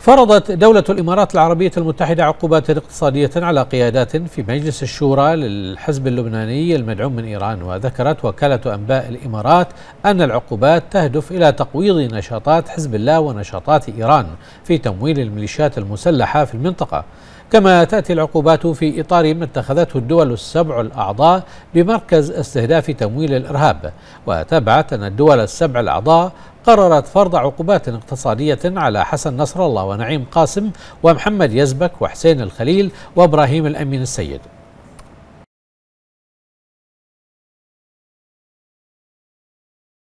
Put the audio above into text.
فرضت دولة الإمارات العربية المتحدة عقوبات اقتصادية على قيادات في مجلس الشورى للحزب اللبناني المدعوم من إيران وذكرت وكالة أنباء الإمارات أن العقوبات تهدف إلى تقويض نشاطات حزب الله ونشاطات إيران في تمويل الميليشيات المسلحة في المنطقة كما تأتي العقوبات في إطار ما اتخذته الدول السبع الأعضاء بمركز استهداف تمويل الإرهاب وتابعت أن الدول السبع الأعضاء قررت فرض عقوبات اقتصادية على حسن نصر الله ونعيم قاسم ومحمد يزبك وحسين الخليل وابراهيم الأمين السيد